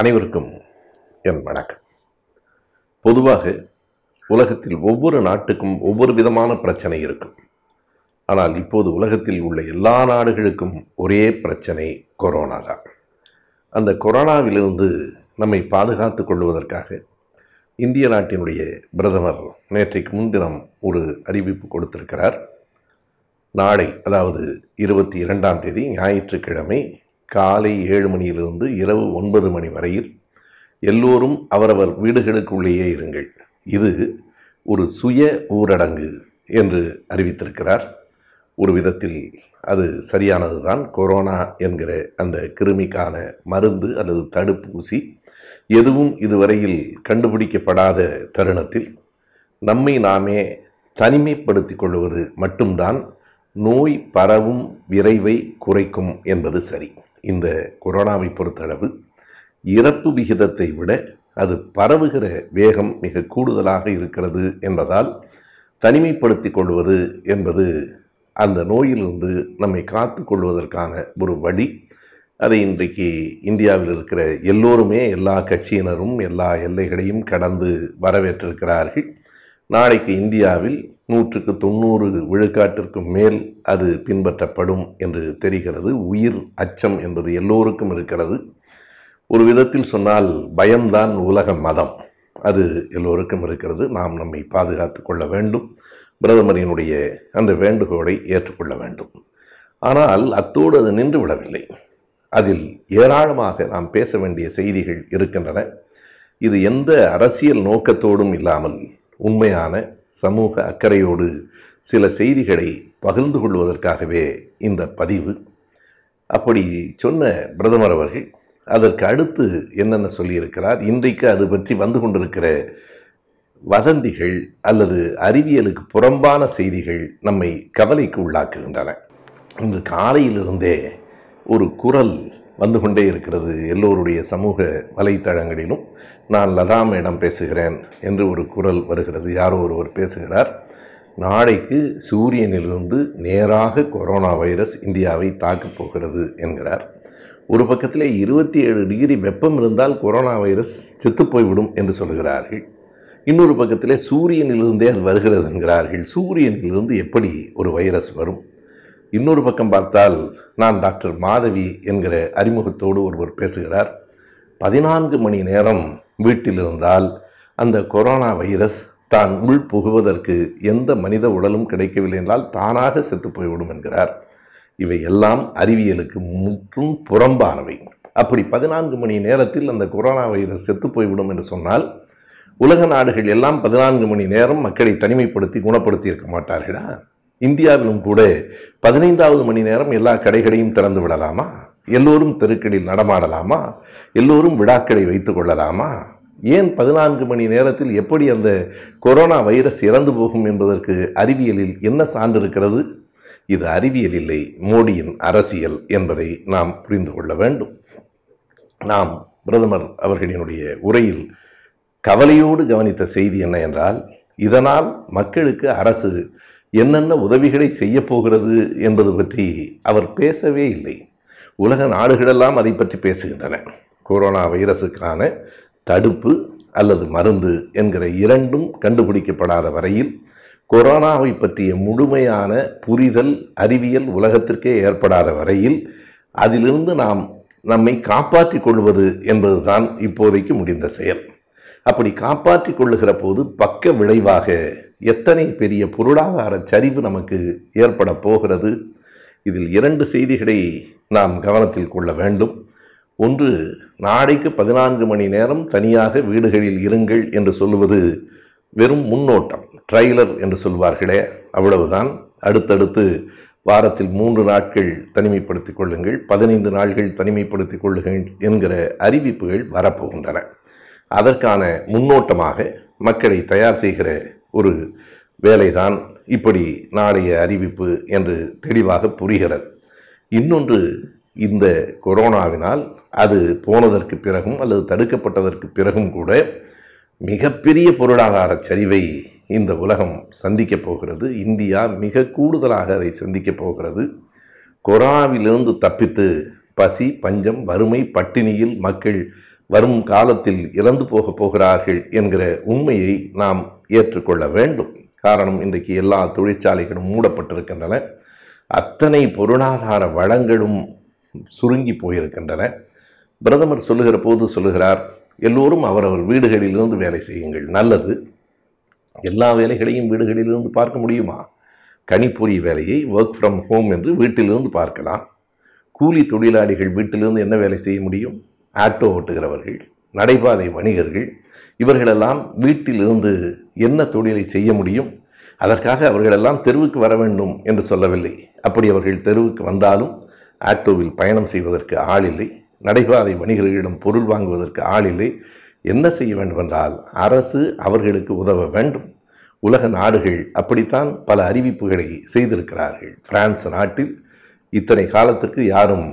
அனைவருக்கும் என் வணக்கம் பொதுவாக உலகத்தில் ஒவ்வொரு நாட்டுக்கும் ஒவ்வொரு விதமான பிரச்சனை இருக்கும் ஆனால் இப்போது உலகத்தில் உள்ள எல்லா நாடுகளுக்கும் ஒரே பிரச்சனை கொரோனா தான் அந்த கொரோனாவிலிருந்து நம்மை பாதுகாத்து கொள்வதற்காக இந்திய நாட்டினுடைய பிரதமர் நேற்றைக்கு முன்தினம் ஒரு அறிவிப்பு கொடுத்திருக்கிறார் நாளை அதாவது இருபத்தி இரண்டாம் தேதி ஞாயிற்றுக்கிழமை காலை ஏழு மணியிலிருந்து இரவு ஒன்பது மணி வரையில் எல்லோரும் அவரவர் வீடுகளுக்குள்ளேயே இருங்கள் இது ஒரு சுய ஊரடங்கு என்று அறிவித்திருக்கிறார் ஒரு விதத்தில் அது சரியானது தான் கொரோனா என்கிற அந்த கிருமிக்கான மருந்து அல்லது தடுப்பூசி எதுவும் இதுவரையில் கண்டுபிடிக்கப்படாத தருணத்தில் நம்மை நாமே தனிமைப்படுத்தி கொள்வது மட்டும்தான் நோய் பரவும் விரைவை குறைக்கும் என்பது சரி இந்த கொரோனாவை பொறுத்தளவு இறப்பு விகிதத்தை விட அது பரவுகிற வேகம் மிக கூடுதலாக இருக்கிறது என்பதால் தனிமைப்படுத்தி கொள்வது என்பது அந்த நோயிலிருந்து நம்மை காத்து கொள்வதற்கான ஒரு வழி அதை இன்றைக்கு இந்தியாவில் இருக்கிற எல்லோருமே எல்லா கட்சியினரும் எல்லா எல்லைகளையும் கடந்து வரவேற்றிருக்கிறார்கள் நாளைக்கு இந்தியாவில் நூற்றுக்கு தொண்ணூறு விழுக்காட்டிற்கு மேல் அது பின்பற்றப்படும் என்று தெரிகிறது உயிர் அச்சம் என்பது எல்லோருக்கும் இருக்கிறது ஒரு விதத்தில் சொன்னால் பயம்தான் உலக மதம் அது எல்லோருக்கும் இருக்கிறது நாம் நம்மை பாதுகாத்து கொள்ள வேண்டும் பிரதமரினுடைய அந்த வேண்டுகோளை ஏற்றுக்கொள்ள வேண்டும் ஆனால் அத்தோடு அது நின்று விடவில்லை அதில் ஏராளமாக நாம் பேச வேண்டிய செய்திகள் இருக்கின்றன இது எந்த அரசியல் நோக்கத்தோடும் இல்லாமல் உண்மையான சமூக அக்கறையோடு சில செய்திகளை பகிர்ந்து கொள்வதற்காகவே இந்த பதிவு அப்படி சொன்ன பிரதமர் அவர்கள் அதற்கு அடுத்து என்னென்ன சொல்லியிருக்கிறார் இன்றைக்கு அது பற்றி வந்து கொண்டிருக்கிற வதந்திகள் அல்லது அறிவியலுக்கு புறம்பான செய்திகள் நம்மை கவலைக்கு உள்ளாக்குகின்றன இன்று காலையிலிருந்தே ஒரு குரல் வந்து கொண்டே இருக்கிறது எல்லோருடைய சமூக வலைத்தளங்களிலும் நான் லதா மேடம் பேசுகிறேன் என்று ஒரு குரல் வருகிறது யாரோ ஒருவர் பேசுகிறார் நாளைக்கு சூரியனிலிருந்து நேராக கொரோனா வைரஸ் இந்தியாவை தாக்கப் போகிறது என்கிறார் ஒரு பக்கத்தில் இருபத்தி ஏழு டிகிரி வெப்பம் இருந்தால் கொரோனா வைரஸ் செத்துப்போய்விடும் என்று சொல்கிறார்கள் இன்னொரு பக்கத்தில் சூரியனிலிருந்தே அது வருகிறது என்கிறார்கள் சூரியனிலிருந்து எப்படி ஒரு வைரஸ் வரும் இன்னொரு பக்கம் பார்த்தால் நான் டாக்டர் மாதவி என்கிற அறிமுகத்தோடு ஒருவர் பேசுகிறார் பதினான்கு மணி நேரம் வீட்டில் இருந்தால் அந்த கொரோனா வைரஸ் தான் உள் புகுவதற்கு எந்த மனித உடலும் கிடைக்கவில்லை என்றால் தானாக செத்து போய்விடும் என்கிறார் இவை எல்லாம் அறிவியலுக்கு முற்றும் புறம்பானவை அப்படி பதினான்கு மணி நேரத்தில் அந்த கொரோனா வைரஸ் செத்து போய்விடும் என்று சொன்னால் உலக நாடுகள் எல்லாம் பதினான்கு மணி நேரம் மக்களை தனிமைப்படுத்தி குணப்படுத்தி இருக்க மாட்டார்களா இந்தியாவிலும் கூட பதினைந்தாவது மணி நேரம் எல்லா கடைகளையும் திறந்து விடலாமா எல்லோரும் தெருக்களில் நடமாடலாமா எல்லோரும் விழாக்களை வைத்து கொள்ளலாமா ஏன் பதினான்கு மணி நேரத்தில் எப்படி அந்த கொரோனா வைரஸ் இறந்து போகும் என்பதற்கு அறிவியலில் என்ன சான்று இருக்கிறது இது அறிவியல் இல்லை மோடியின் அரசியல் என்பதை நாம் புரிந்து கொள்ள வேண்டும் நாம் பிரதமர் அவர்களினுடைய உரையில் கவலையோடு கவனித்த செய்தி என்ன என்றால் இதனால் மக்களுக்கு அரசு என்னென்ன உதவிகளை செய்ய போகிறது என்பது பற்றி அவர் பேசவே இல்லை உலக நாடுகளெல்லாம் அதை பற்றி பேசுகின்றன கொரோனா வைரஸுக்கான தடுப்பு அல்லது மருந்து என்கிற இரண்டும் கண்டுபிடிக்கப்படாத வரையில் கொரோனாவை பற்றிய முழுமையான புரிதல் அறிவியல் உலகத்திற்கே ஏற்படாத வரையில் அதிலிருந்து நாம் நம்மை காப்பாற்றி கொள்வது என்பதுதான் இப்போதைக்கு முடிந்த செயல் அப்படி காப்பாற்றி கொள்ளுகிற போது பக்க விளைவாக எத்தனை பெரிய பொருளாதார சரிவு நமக்கு ஏற்பட போகிறது இதில் இரண்டு செய்திகளை நாம் கவனத்தில் கொள்ள வேண்டும் ஒன்று நாளைக்கு பதினான்கு மணி நேரம் தனியாக வீடுகளில் இருங்கள் என்று சொல்லுவது வெறும் முன்னோட்டம் ட்ரைலர் என்று சொல்வார்களே அவ்வளவுதான் அடுத்தடுத்து வாரத்தில் மூன்று நாட்கள் தனிமைப்படுத்தி கொள்ளுங்கள் பதினைந்து நாள்கள் தனிமைப்படுத்திக் கொள்ளுங்கள் என்கிற அறிவிப்புகள் வரப்போகின்றன அதற்கான முன்னோட்டமாக மக்களை தயார் செய்கிற ஒரு வேலைதான் இப்படி நாளைய அறிவிப்பு என்று தெளிவாக புரிகிறது இன்னொன்று இந்த கொரோனாவினால் அது போனதற்கு பிறகும் அல்லது தடுக்கப்பட்டதற்கு பிறகும் கூட மிகப்பெரிய பொருளாதார சரிவை இந்த உலகம் சந்திக்கப் போகிறது இந்தியா மிக கூடுதலாக அதை சந்திக்கப் போகிறது கொரோனாவிலிருந்து தப்பித்து பசி பஞ்சம் வறுமை பட்டினியில் மக்கள் வரும் காலத்தில் இறந்து போக போகிறார்கள் என்கிற உண்மையை நாம் ஏற்றுக்கொள்ள வேண்டும் காரணம் இன்றைக்கு எல்லா தொழிற்சாலைகளும் மூடப்பட்டிருக்கின்றன அத்தனை பொருளாதார வளங்களும் சுருங்கி போயிருக்கின்றன பிரதமர் சொல்லுகிற போது சொல்லுகிறார் எல்லோரும் அவரவர் வீடுகளிலிருந்து வேலை செய்யுங்கள் நல்லது எல்லா வேலைகளையும் வீடுகளிலிருந்து பார்க்க முடியுமா கணிப்பொறி வேலையை ஒர்க் ஃப்ரம் ஹோம் என்று வீட்டிலிருந்து பார்க்கலாம் கூலி தொழிலாளிகள் வீட்டிலிருந்து என்ன வேலை செய்ய முடியும் ஆட்டோ ஓட்டுகிறவர்கள் நடைபாதை வணிகர்கள் இவர்களெல்லாம் வீட்டிலிருந்து என்ன தொழிலை செய்ய முடியும் அதற்காக அவர்களெல்லாம் தெருவுக்கு வர வேண்டும் என்று சொல்லவில்லை அப்படி அவர்கள் தெருவுக்கு வந்தாலும் ஆட்டோவில் பயணம் செய்வதற்கு ஆள் இல்லை நடைபாதை வணிகர்களிடம் பொருள் வாங்குவதற்கு ஆள் இல்லை என்ன செய்ய வேண்டுமென்றால் அரசு அவர்களுக்கு உதவ வேண்டும் உலக நாடுகள் அப்படித்தான் பல அறிவிப்புகளை செய்திருக்கிறார்கள் பிரான்ஸ் நாட்டில் இத்தனை காலத்திற்கு யாரும்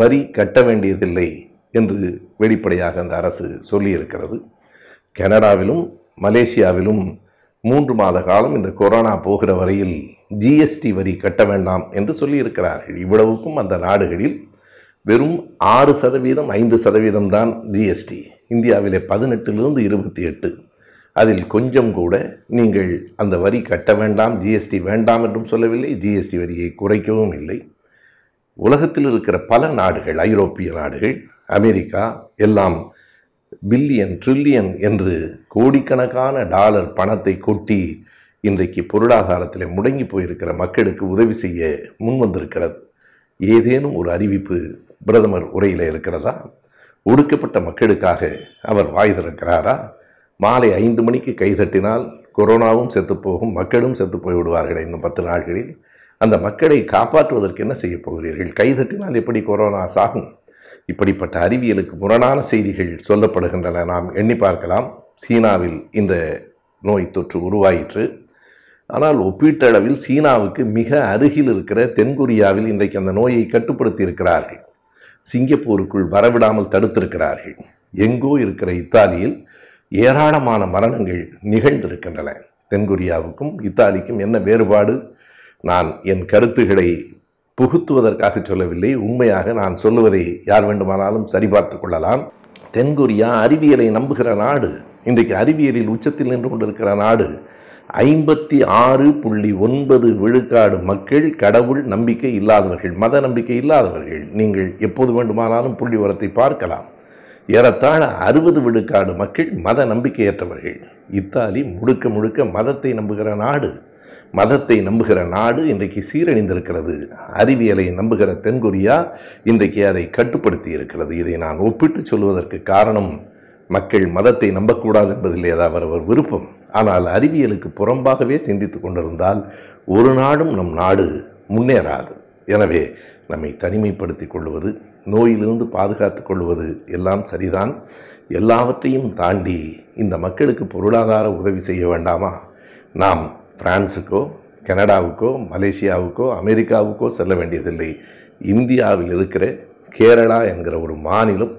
வரி கட்ட வேண்டியதில்லை என்று வெளிப்படையாக அந்த அரசு சொல்லியிருக்கிறது கனடாவிலும் மலேசியாவிலும் மூன்று மாத காலம் இந்த கொரோனா போகிற வரையில் ஜிஎஸ்டி வரி கட்ட வேண்டாம் என்று சொல்லியிருக்கிறார்கள் இவ்வளவுக்கும் அந்த நாடுகளில் வெறும் ஆறு சதவீதம் ஐந்து சதவீதம் தான் ஜிஎஸ்டி இந்தியாவிலே பதினெட்டிலிருந்து இருபத்தி எட்டு அதில் கொஞ்சம் கூட நீங்கள் அந்த வரி கட்ட வேண்டாம் ஜிஎஸ்டி வேண்டாம் என்றும் சொல்லவில்லை ஜிஎஸ்டி வரியை குறைக்கவும் இல்லை உலகத்தில் இருக்கிற பல நாடுகள் ஐரோப்பிய நாடுகள் அமெரிக்கா எல்லாம் பில்லியன் ட்ரில்லியன் என்று கோடிக்கணக்கான டாலர் பணத்தை கொட்டி இன்றைக்கு பொருளாதாரத்தில் முடங்கி போயிருக்கிற மக்களுக்கு உதவி செய்ய முன் வந்திருக்கிறது ஏதேனும் ஒரு அறிவிப்பு பிரதமர் உரையில் இருக்கிறதா ஒடுக்கப்பட்ட மக்களுக்காக அவர் வாய் திறக்கிறாரா மாலை ஐந்து மணிக்கு கைதட்டினால் கொரோனாவும் செத்துப்போகும் மக்களும் செத்து போய்விடுவார்கள் இன்னும் பத்து நாட்களில் அந்த மக்களை காப்பாற்றுவதற்கு என்ன செய்யப் போகிறீர்கள் கைதட்டினால் எப்படி கொரோனா சாகும் இப்படிப்பட்ட அறிவியலுக்கு முரணான செய்திகள் சொல்லப்படுகின்றன நாம் எண்ணி பார்க்கலாம் சீனாவில் இந்த நோய் தொற்று உருவாயிற்று ஆனால் ஒப்பீட்டளவில் சீனாவுக்கு மிக அருகில் இருக்கிற தென்கொரியாவில் இன்றைக்கு அந்த நோயை கட்டுப்படுத்தி இருக்கிறார்கள் சிங்கப்பூருக்குள் வரவிடாமல் தடுத்திருக்கிறார்கள் எங்கோ இருக்கிற இத்தாலியில் ஏராளமான மரணங்கள் நிகழ்ந்திருக்கின்றன தென்கொரியாவுக்கும் இத்தாலிக்கும் என்ன வேறுபாடு நான் என் கருத்துக்களை புகுத்துவதற்காக சொல்லவில்லை உண்மையாக நான் சொல்லுவதை யார் வேண்டுமானாலும் சரிபார்த்து கொள்ளலாம் தென்கொரியா அறிவியலை நம்புகிற நாடு இன்றைக்கு அறிவியலில் உச்சத்தில் நின்று கொண்டிருக்கிற நாடு ஐம்பத்தி ஆறு புள்ளி ஒன்பது விழுக்காடு மக்கள் கடவுள் நம்பிக்கை இல்லாதவர்கள் மத நம்பிக்கை இல்லாதவர்கள் நீங்கள் எப்போது வேண்டுமானாலும் புள்ளி உரத்தை பார்க்கலாம் ஏறத்தாழ அறுபது விழுக்காடு மக்கள் மத நம்பிக்கையற்றவர்கள் இத்தாலி முழுக்க முழுக்க மதத்தை நம்புகிற நாடு மதத்தை நம்புகிற நாடு இன்றைக்கு சீரழிந்திருக்கிறது அறிவியலை நம்புகிற தென்கொரியா இன்றைக்கு அதை கட்டுப்படுத்தி இருக்கிறது இதை நான் ஒப்பிட்டு சொல்வதற்கு காரணம் மக்கள் மதத்தை நம்பக்கூடாது என்பதில் ஏதாவது அவர் விருப்பம் ஆனால் அறிவியலுக்கு புறம்பாகவே சிந்தித்து கொண்டிருந்தால் ஒரு நாடும் நம் நாடு முன்னேறாது எனவே நம்மை தனிமைப்படுத்தி கொள்வது நோயிலிருந்து பாதுகாத்து கொள்வது எல்லாம் சரிதான் எல்லாவற்றையும் தாண்டி இந்த மக்களுக்கு பொருளாதார உதவி செய்ய வேண்டாமா நாம் பிரான்ஸுக்கோ கனடாவுக்கோ மலேசியாவுக்கோ அமெரிக்காவுக்கோ செல்ல வேண்டியதில்லை இந்தியாவில் இருக்கிற கேரளா என்கிற ஒரு மாநிலம்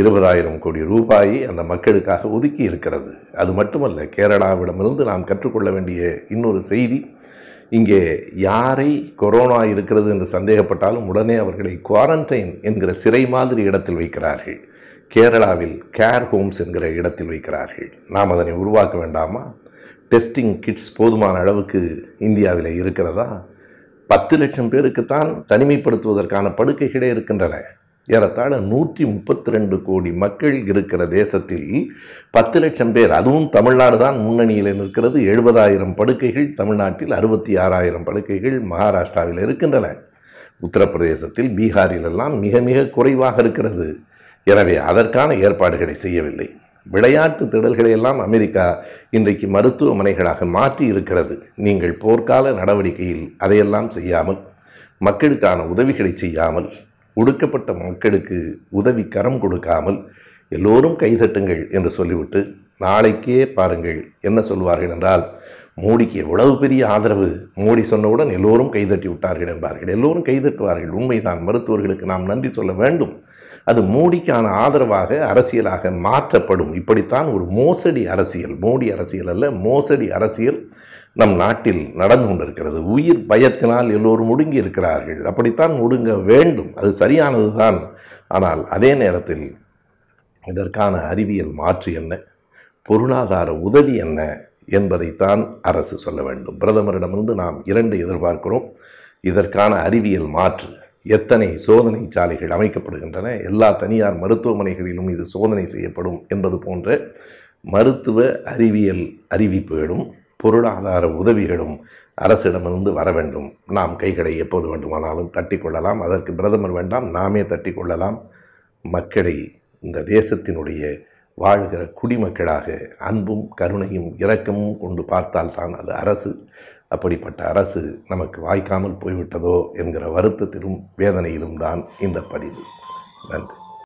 இருபதாயிரம் கோடி ரூபாயை அந்த மக்களுக்காக ஒதுக்கி இருக்கிறது அது மட்டுமல்ல கேரளாவிடமிருந்து நாம் கற்றுக்கொள்ள வேண்டிய இன்னொரு செய்தி இங்கே யாரை கொரோனா இருக்கிறது என்று சந்தேகப்பட்டாலும் உடனே அவர்களை குவாரண்டைன் என்கிற சிறை மாதிரி இடத்தில் வைக்கிறார்கள் கேரளாவில் கேர் ஹோம்ஸ் என்கிற இடத்தில் வைக்கிறார்கள் நாம் அதனை உருவாக்க வேண்டாமா டெஸ்டிங் கிட்ஸ் போதுமான அளவுக்கு இந்தியாவில் இருக்கிறதா பத்து லட்சம் பேருக்குத்தான் தனிமைப்படுத்துவதற்கான படுக்கைகளே இருக்கின்றன ஏறத்தாழ நூற்றி முப்பத்தி ரெண்டு கோடி மக்கள் இருக்கிற தேசத்தில் பத்து லட்சம் பேர் அதுவும் தமிழ்நாடு தான் முன்னணியில் நிற்கிறது எழுபதாயிரம் படுக்கைகள் தமிழ்நாட்டில் அறுபத்தி ஆறாயிரம் படுக்கைகள் மகாராஷ்டிராவில் இருக்கின்றன உத்தரப்பிரதேசத்தில் பீகாரிலெல்லாம் மிக மிக குறைவாக இருக்கிறது எனவே அதற்கான ஏற்பாடுகளை செய்யவில்லை விளையாட்டு திடல்களை எல்லாம் அமெரிக்கா இன்றைக்கு மருத்துவமனைகளாக மாற்றி இருக்கிறது நீங்கள் போர்க்கால நடவடிக்கையில் அதையெல்லாம் செய்யாமல் மக்களுக்கான உதவிகளை செய்யாமல் ஒடுக்கப்பட்ட மக்களுக்கு உதவி கரம் கொடுக்காமல் எல்லோரும் கைதட்டுங்கள் என்று சொல்லிவிட்டு நாளைக்கே பாருங்கள் என்ன சொல்வார்கள் என்றால் மோடிக்கு எவ்வளவு பெரிய ஆதரவு மோடி சொன்னவுடன் எல்லோரும் கைதட்டி விட்டார்கள் என்பார்கள் எல்லோரும் கைதட்டுவார்கள் உண்மைதான் மருத்துவர்களுக்கு நாம் நன்றி சொல்ல வேண்டும் அது மோடிக்கான ஆதரவாக அரசியலாக மாற்றப்படும் இப்படித்தான் ஒரு மோசடி அரசியல் மோடி அரசியல் அல்ல மோசடி அரசியல் நம் நாட்டில் நடந்து கொண்டிருக்கிறது உயிர் பயத்தினால் எல்லோரும் ஒடுங்கி இருக்கிறார்கள் அப்படித்தான் ஒடுங்க வேண்டும் அது சரியானது தான் ஆனால் அதே நேரத்தில் இதற்கான அறிவியல் மாற்று என்ன பொருளாதார உதவி என்ன என்பதைத்தான் அரசு சொல்ல வேண்டும் பிரதமரிடமிருந்து நாம் இரண்டு எதிர்பார்க்கிறோம் இதற்கான அறிவியல் மாற்று எத்தனை சோதனை சாலைகள் அமைக்கப்படுகின்றன எல்லா தனியார் மருத்துவமனைகளிலும் இது சோதனை செய்யப்படும் என்பது போன்ற மருத்துவ அறிவியல் அறிவிப்புகளும் பொருளாதார உதவிகளும் அரசிடமிருந்து வர வேண்டும் நாம் கைகளை எப்போது வேண்டுமானாலும் தட்டி கொள்ளலாம் அதற்கு பிரதமர் வேண்டாம் நாமே தட்டி கொள்ளலாம் மக்களை இந்த தேசத்தினுடைய வாழ்கிற குடிமக்களாக அன்பும் கருணையும் இரக்கமும் கொண்டு பார்த்தால்தான் அது அரசு அப்படிப்பட்ட அரசு நமக்கு வாய்க்காமல் போய்விட்டதோ என்கிற வருத்தத்திலும் வேதனையிலும் தான் இந்த பதிவு நன்றி